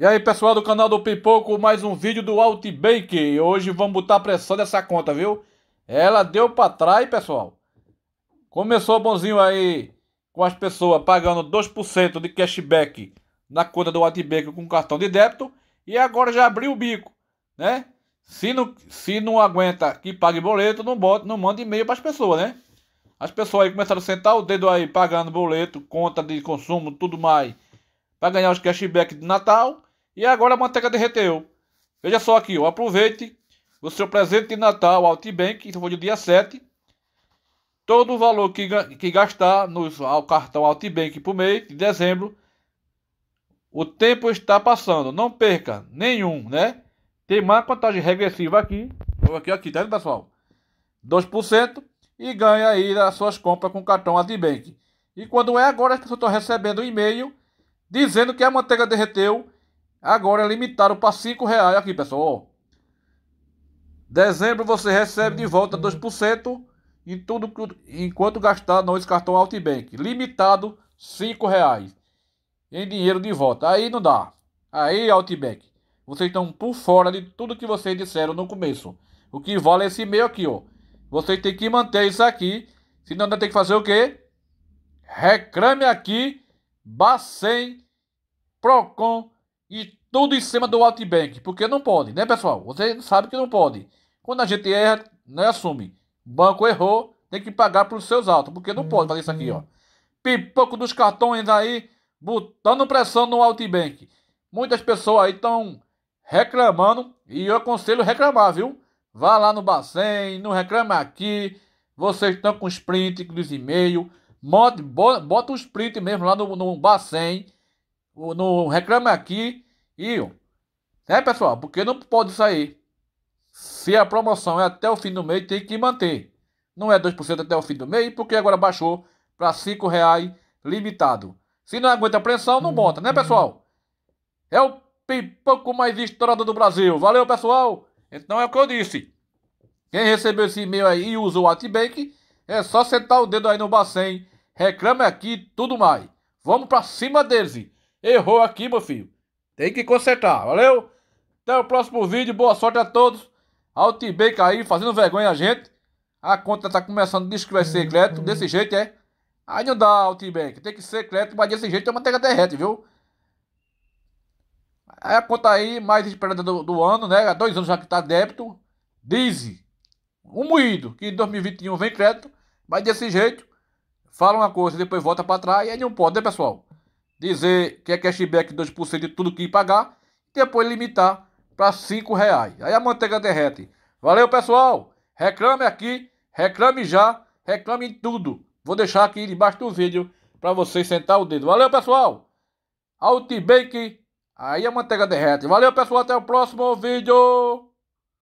E aí pessoal do canal do Pipoco, mais um vídeo do E Hoje vamos botar pressão nessa conta, viu? Ela deu pra trás, pessoal. Começou bonzinho aí com as pessoas pagando 2% de cashback na conta do Outbank com cartão de débito. E agora já abriu o bico, né? Se não, se não aguenta que pague boleto, não, bota, não manda e-mail pras pessoas, né? As pessoas aí começaram a sentar o dedo aí pagando boleto, conta de consumo, tudo mais. Pra ganhar os cashback de Natal e agora a manteiga derreteu. Veja só aqui, ó, aproveite o seu presente de Natal, Altibank, isso foi do dia 7. Todo o valor que, que gastar no ao cartão Altibank por mês de dezembro, o tempo está passando. Não perca nenhum, né? Tem mais contagem regressiva aqui. Aqui, aqui, tá vendo, pessoal? 2% e ganha aí as suas compras com o cartão Altibank. E quando é agora, as pessoas estão recebendo um e-mail dizendo que a manteiga derreteu Agora limitaram para 5 reais aqui, pessoal. Dezembro você recebe de volta 2% em tudo enquanto gastar no cartão Altibank. Limitado 5 reais em dinheiro de volta. Aí não dá. Aí, Altibank, vocês estão por fora de tudo que vocês disseram no começo. O que vale é esse e-mail aqui, ó. Vocês têm que manter isso aqui. Senão ainda tem que fazer o quê? Reclame aqui, Bacem. Procon e tudo em cima do Outbank, porque não pode, né, pessoal? Você sabe que não pode. Quando a gente erra, né, assume. Banco errou, tem que pagar para os seus autos, porque não pode fazer isso aqui, ó. Uhum. Pipoco dos cartões aí, botando pressão no Outbank. Muitas pessoas aí estão reclamando, e eu aconselho reclamar, viu? Vá lá no Bacen, não reclama aqui. Vocês estão com os prints dos e-mails. Bota os prints mesmo lá no, no Bacen no Reclame Aqui e, Né, pessoal? Porque não pode sair. Se a promoção é até o fim do mês, tem que manter. Não é 2% até o fim do mês, porque agora baixou para R$ reais limitado. Se não aguenta a pressão, não uhum. monta, né, pessoal? É o pipoco mais estourado do Brasil. Valeu, pessoal! Então é o que eu disse. Quem recebeu esse e-mail aí e usou o Atbank, é só sentar o dedo aí no bacen. Reclame aqui tudo mais. Vamos para cima deles. Errou aqui, meu filho. Tem que consertar, valeu? Até o próximo vídeo, boa sorte a todos. Altibank aí, fazendo vergonha a gente. A conta tá começando, diz que vai ser crédito, desse jeito é. Aí não dá, Altibank. Tem que ser crédito, mas desse jeito é uma tega derrete, viu? Aí a conta aí, mais esperada do, do ano, né? Há dois anos já que tá débito. Diz, um moído, que em 2021 vem crédito, mas desse jeito, fala uma coisa, depois volta para trás, e aí não pode, né, pessoal? dizer que é cashback 2% de tudo que pagar e depois limitar para R$ reais. Aí a manteiga derrete. Valeu, pessoal! Reclame aqui, reclame já, reclame em tudo. Vou deixar aqui embaixo do vídeo para vocês sentar o dedo. Valeu, pessoal! Outbake, aí a manteiga derrete. Valeu, pessoal, até o próximo vídeo!